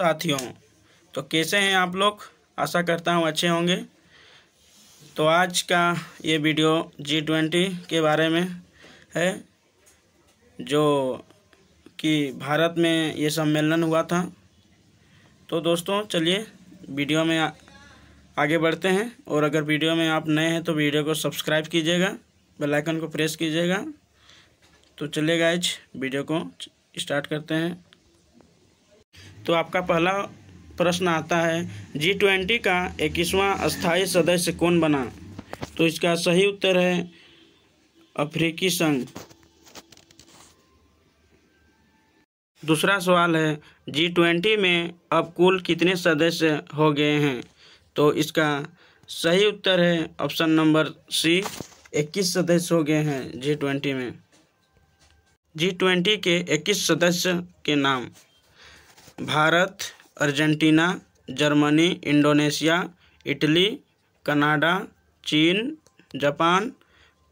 साथियों तो कैसे हैं आप लोग आशा करता हूँ अच्छे होंगे तो आज का ये वीडियो जी ट्वेंटी के बारे में है जो कि भारत में ये सम्मेलन हुआ था तो दोस्तों चलिए वीडियो में आ, आगे बढ़ते हैं और अगर वीडियो में आप नए हैं तो वीडियो को सब्सक्राइब कीजिएगा बेल आइकन को प्रेस कीजिएगा तो चलिए आज वीडियो को स्टार्ट करते हैं तो आपका पहला प्रश्न आता है जी ट्वेंटी का इक्कीसवां स्थायी सदस्य कौन बना तो इसका सही उत्तर है अफ्रीकी संघ दूसरा सवाल है जी ट्वेंटी में अब कुल कितने सदस्य हो गए हैं तो इसका सही उत्तर है ऑप्शन नंबर सी इक्कीस सदस्य हो गए हैं जी ट्वेंटी में जी ट्वेंटी के इक्कीस सदस्य के नाम Bharat Argentina Germany Indonesia Italy Canada चीन जापान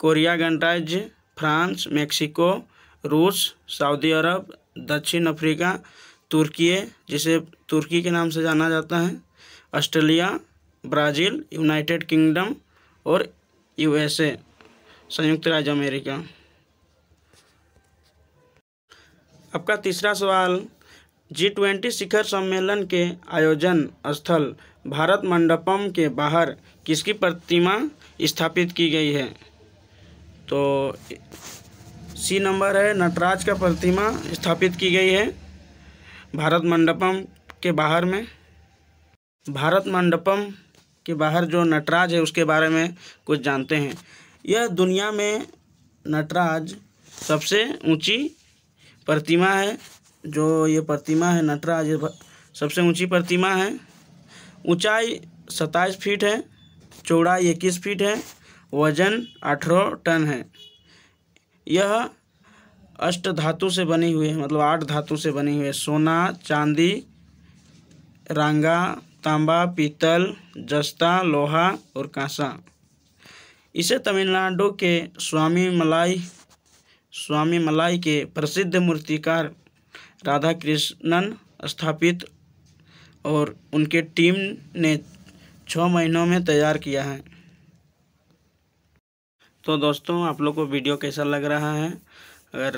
कोरिया गणराज्य फ्रांस मेक्सिको रूस सऊदी अरब दक्षिण अफ्रीका तुर्की जिसे तुर्की के नाम से जाना जाता है ऑस्ट्रेलिया ब्राज़ील यूनाइटेड किंगडम और यूएसए संयुक्त राज्य अमेरिका आपका तीसरा सवाल जी ट्वेंटी शिखर सम्मेलन के आयोजन स्थल भारत मंडपम के बाहर किसकी प्रतिमा स्थापित की गई है तो सी नंबर है नटराज का प्रतिमा स्थापित की गई है भारत मंडपम के बाहर में भारत मंडपम के बाहर जो नटराज है उसके बारे में कुछ जानते हैं यह दुनिया में नटराज सबसे ऊंची प्रतिमा है जो ये प्रतिमा है नटराज सबसे ऊंची प्रतिमा है ऊंचाई सत्ताईस फीट है चौड़ाई इक्कीस फीट है वजन अठारह टन है यह अष्ट धातु से बनी हुई है मतलब आठ धातु से बनी हुई है सोना चांदी रांगा तांबा पीतल जस्ता लोहा और कांसा इसे तमिलनाडु के स्वामी मलाई स्वामी मलाई के प्रसिद्ध मूर्तिकार राधा कृष्णन स्थापित और उनके टीम ने छः महीनों में तैयार किया है तो दोस्तों आप लोग को वीडियो कैसा लग रहा है अगर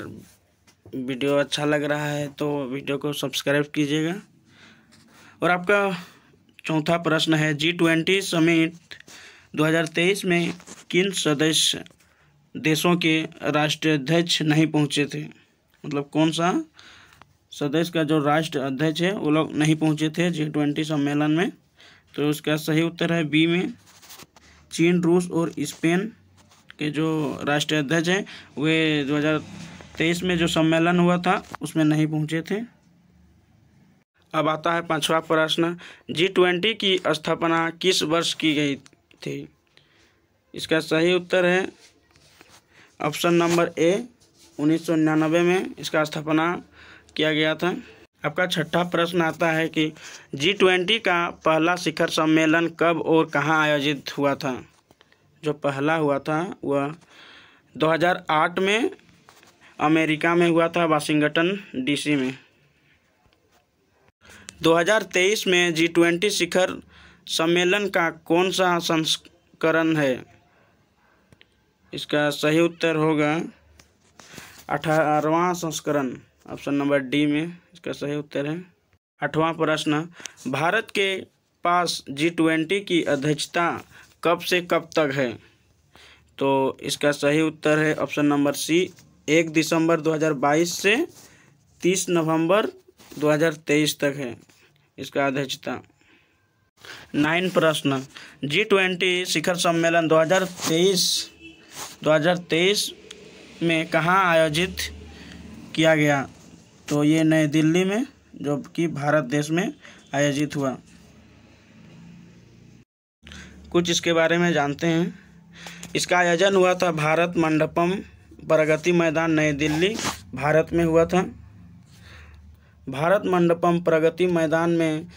वीडियो अच्छा लग रहा है तो वीडियो को सब्सक्राइब कीजिएगा और आपका चौथा प्रश्न है जी ट्वेंटी समिट 2023 में किन सदस्य देशों के राष्ट्राध्यक्ष नहीं पहुंचे थे मतलब कौन सा सदस्य का जो राष्ट्र अध्यक्ष है वो लोग नहीं पहुंचे थे जी ट्वेंटी सम्मेलन में तो उसका सही उत्तर है बी में चीन रूस और स्पेन के जो राष्ट्रीय अध्यक्ष हैं वे 2023 में जो सम्मेलन हुआ था उसमें नहीं पहुंचे थे अब आता है पांचवा प्रश्न जी ट्वेंटी की स्थापना किस वर्ष की गई थी इसका सही उत्तर है ऑप्शन नंबर ए उन्नीस में इसका स्थापना किया गया था आपका छठा प्रश्न आता है कि जी ट्वेंटी का पहला शिखर सम्मेलन कब और कहाँ आयोजित हुआ था जो पहला हुआ था वह 2008 में अमेरिका में हुआ था वाशिंगटन डीसी में 2023 में जी ट्वेंटी शिखर सम्मेलन का कौन सा संस्करण है इसका सही उत्तर होगा अठारहवा संस्करण ऑप्शन नंबर डी में इसका सही उत्तर है आठवां प्रश्न भारत के पास जी ट्वेंटी की अध्यक्षता कब से कब तक है तो इसका सही उत्तर है ऑप्शन नंबर सी एक दिसंबर 2022 से 30 नवंबर 2023 तक है इसका अध्यक्षता नाइन प्रश्न जी ट्वेंटी शिखर सम्मेलन 2023 2023 में कहाँ आयोजित किया गया तो ये नई दिल्ली में जो कि भारत देश में आयोजित हुआ कुछ इसके बारे में जानते हैं इसका आयोजन हुआ था भारत मंडपम प्रगति मैदान नई दिल्ली भारत में हुआ था भारत मंडपम प्रगति मैदान में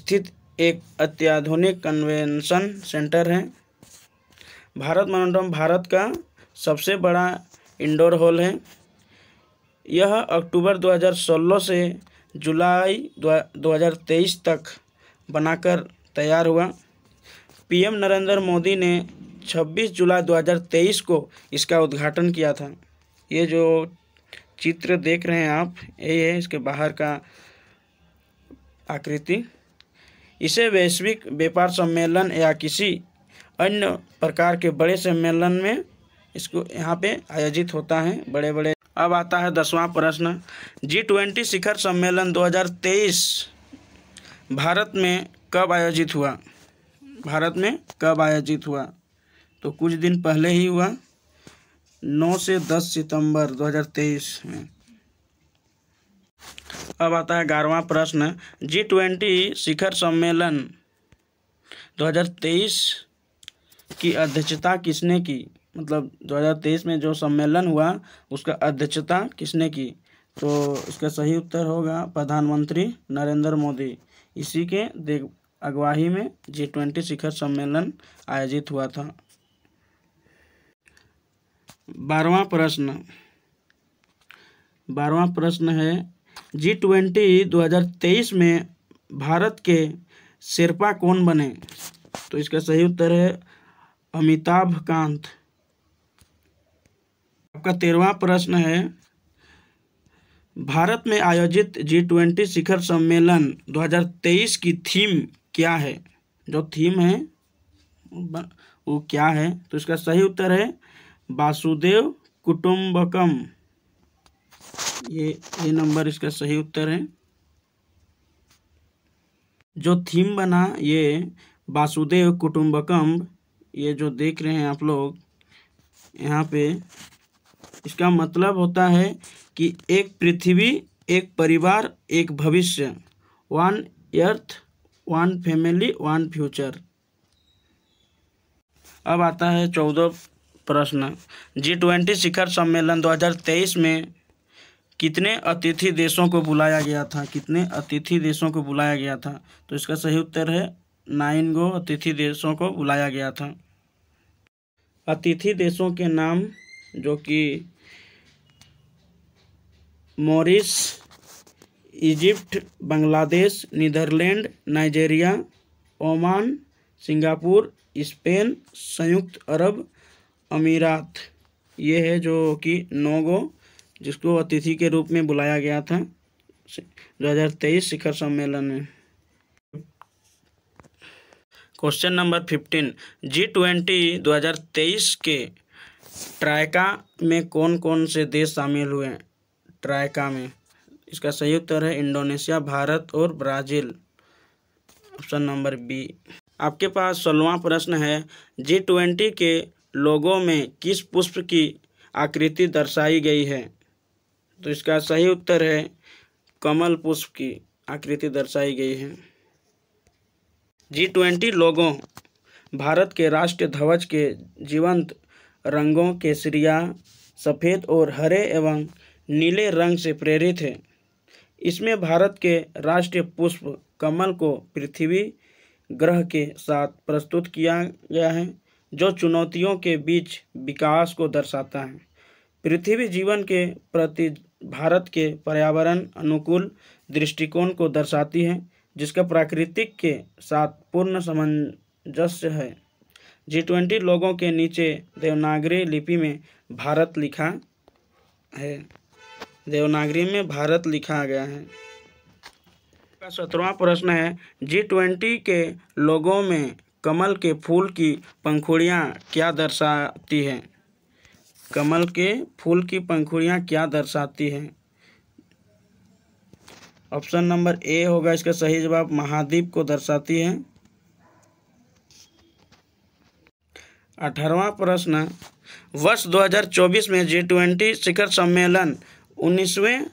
स्थित एक अत्याधुनिक कन्वेंशन सेंटर है भारत मंडपम भारत का सबसे बड़ा इंडोर हॉल है यह अक्टूबर 2016 से जुलाई 2023 तक बनाकर तैयार हुआ पीएम नरेंद्र मोदी ने 26 जुलाई 2023 को इसका उद्घाटन किया था ये जो चित्र देख रहे हैं आप ये है इसके बाहर का आकृति इसे वैश्विक व्यापार सम्मेलन या किसी अन्य प्रकार के बड़े सम्मेलन में इसको यहाँ पे आयोजित होता है बड़े बड़े अब आता है दसवां प्रश्न जी ट्वेंटी शिखर सम्मेलन 2023 भारत में कब आयोजित हुआ भारत में कब आयोजित हुआ तो कुछ दिन पहले ही हुआ 9 से 10 सितंबर 2023 में अब आता है ग्यारहवा प्रश्न जी ट्वेंटी शिखर सम्मेलन 2023 की अध्यक्षता किसने की मतलब 2023 में जो सम्मेलन हुआ उसका अध्यक्षता किसने की तो इसका सही उत्तर होगा प्रधानमंत्री नरेंद्र मोदी इसी के देख अगवाही में जी ट्वेंटी शिखर सम्मेलन आयोजित हुआ था बारवा प्रश्न बारवा प्रश्न है जी ट्वेंटी दो में भारत के शेरपा कौन बने तो इसका सही उत्तर है अमिताभ कांत आपका तेरहवा प्रश्न है भारत में आयोजित जी ट्वेंटी शिखर सम्मेलन 2023 की थीम क्या है जो थीम है वो क्या है तो इसका सही उत्तर है वासुदेव कुटुम्बकम ये ये नंबर इसका सही उत्तर है जो थीम बना ये वासुदेव कुटुम्बकम ये जो देख रहे हैं आप लोग यहाँ पे इसका मतलब होता है कि एक पृथ्वी एक परिवार एक भविष्य one earth one family one future अब आता है चौदह प्रश्न जी ट्वेंटी शिखर सम्मेलन 2023 में कितने अतिथि देशों को बुलाया गया था कितने अतिथि देशों को बुलाया गया था तो इसका सही उत्तर है नाइन गो अतिथि देशों को बुलाया गया था अतिथि देशों के नाम जो कि Mauritius Egypt Bangladesh Netherland Nigeria Oman Singapore Spain संयुक्त अरब अमीरात ये है जो कि नोगो जिसको अतिथि के रूप में बुलाया गया था 2023 शिखर सम्मेलन में question number fifteen G twenty दो के ट्रायका में कौन कौन से देश शामिल हुए ट्रायका में इसका सही उत्तर है इंडोनेशिया भारत और ब्राज़ील ऑप्शन नंबर बी आपके पास सोलवा प्रश्न है जी ट्वेंटी के लोगों में किस पुष्प की आकृति दर्शाई गई है तो इसका सही उत्तर है कमल पुष्प की आकृति दर्शाई गई है जी ट्वेंटी लोगों भारत के राष्ट्रीय ध्वज के जीवंत रंगों केसरिया सफ़ेद और हरे एवं नीले रंग से प्रेरित है इसमें भारत के राष्ट्रीय पुष्प कमल को पृथ्वी ग्रह के साथ प्रस्तुत किया गया है जो चुनौतियों के बीच विकास को दर्शाता है पृथ्वी जीवन के प्रति भारत के पर्यावरण अनुकूल दृष्टिकोण को दर्शाती है जिसका प्राकृतिक के साथ पूर्ण सामंजस्य है जी ट्वेंटी लोगों के नीचे देवनागरी लिपि में भारत लिखा है देवनागरी में भारत लिखा गया है सत्रवा प्रश्न है जी ट्वेंटी के लोगों में कमल के फूल की पंखुड़ियाँ क्या दर्शाती हैं कमल के फूल की पंखुड़ियाँ क्या दर्शाती हैं ऑप्शन नंबर ए होगा इसका सही जवाब महाद्वीप को दर्शाती है अठारवा प्रश्न वर्ष 2024 में जी ट्वेंटी शिखर सम्मेलन उन्नीसवें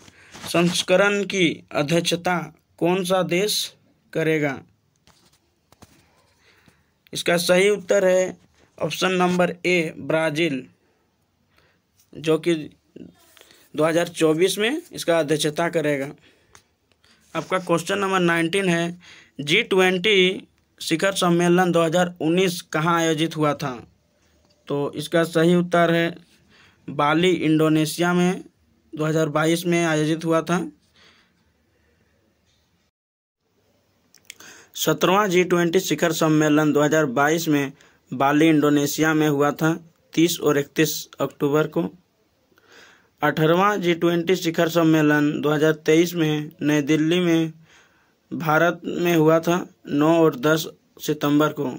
संस्करण की अध्यक्षता कौन सा देश करेगा इसका सही उत्तर है ऑप्शन नंबर ए ब्राज़ील जो कि 2024 में इसका अध्यक्षता करेगा आपका क्वेश्चन नंबर 19 है जी ट्वेंटी शिखर सम्मेलन 2019 कहाँ आयोजित हुआ था तो इसका सही उत्तर है बाली इंडोनेशिया में 2022 में आयोजित हुआ था सत्रवा जी ट्वेंटी शिखर सम्मेलन 2022 में बाली इंडोनेशिया में हुआ था 30 और 31 अक्टूबर को अठारवा जी ट्वेंटी शिखर सम्मेलन 2023 में नई दिल्ली में भारत में हुआ था 9 और 10 सितंबर को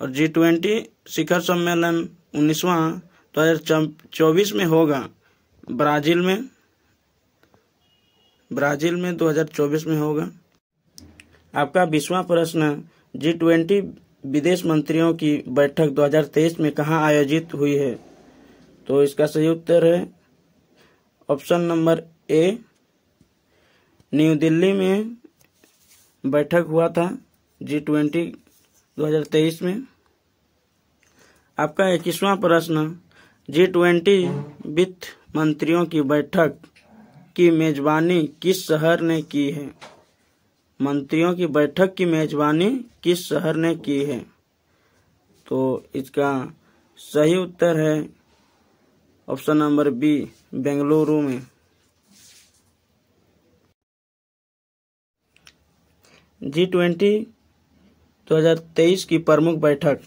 और जी ट्वेंटी शिखर सम्मेलन उन्नीसवा दो हज़ार चौबीस में होगा ब्राज़ील में ब्राज़ील में 2024 में होगा आपका बीसवा प्रश्न जी ट्वेंटी विदेश मंत्रियों की बैठक 2023 में कहाँ आयोजित हुई है तो इसका सही उत्तर है option number A New Delhi में बैठक हुआ था जी ट्वेंटी 2023 में आपका इक्कीसवा प्रश्न जी ट्वेंटी वित्त मंत्रियों की बैठक की मेजबानी किस शहर ने की है मंत्रियों की बैठक की मेजबानी किस शहर ने की है तो इसका सही उत्तर है ऑप्शन नंबर बी बेंगलुरु में जी ट्वेंटी 2023 की प्रमुख बैठक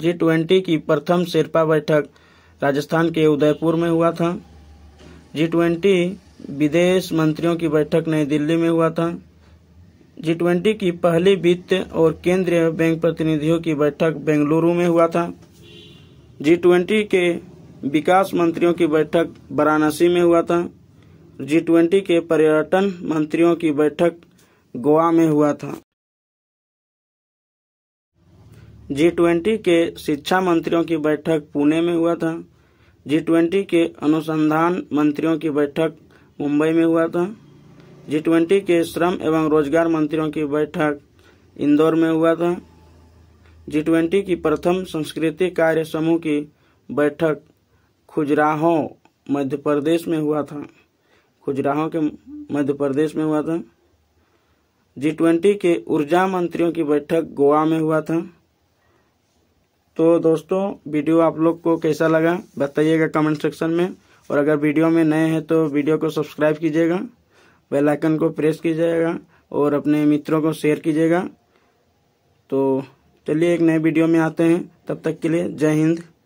जी ट्वेंटी की प्रथम शेरपा बैठक राजस्थान के उदयपुर में हुआ था जी ट्वेंटी विदेश मंत्रियों की बैठक नई दिल्ली में हुआ था जी ट्वेंटी की पहली वित्त और केंद्रीय बैंक प्रतिनिधियों की बैठक बेंगलुरु में हुआ था जी ट्वेंटी के विकास मंत्रियों की बैठक वाराणसी में हुआ था जी ट्वेंटी के पर्यटन मंत्रियों की बैठक गोवा में हुआ था जी ट्वेंटी के शिक्षा मंत्रियों की बैठक पुणे में हुआ था जी ट्वेंटी के अनुसंधान मंत्रियों की बैठक मुंबई में हुआ था जी ट्वेंटी के श्रम एवं रोजगार मंत्रियों की बैठक इंदौर में हुआ था जी ट्वेंटी की प्रथम संस्कृति कार्य समूह की बैठक खुजराहो मध्य प्रदेश में हुआ था खुजराहो के मध्य प्रदेश में हुआ था जी ट्वेंटी के ऊर्जा मंत्रियों की बैठक गोवा में हुआ था तो दोस्तों वीडियो आप लोग को कैसा लगा बताइएगा कमेंट सेक्शन में और अगर वीडियो में नए हैं तो वीडियो को सब्सक्राइब कीजिएगा बेल आइकन को प्रेस कीजिएगा और अपने मित्रों को शेयर कीजिएगा तो चलिए एक नए वीडियो में आते हैं तब तक के लिए जय हिंद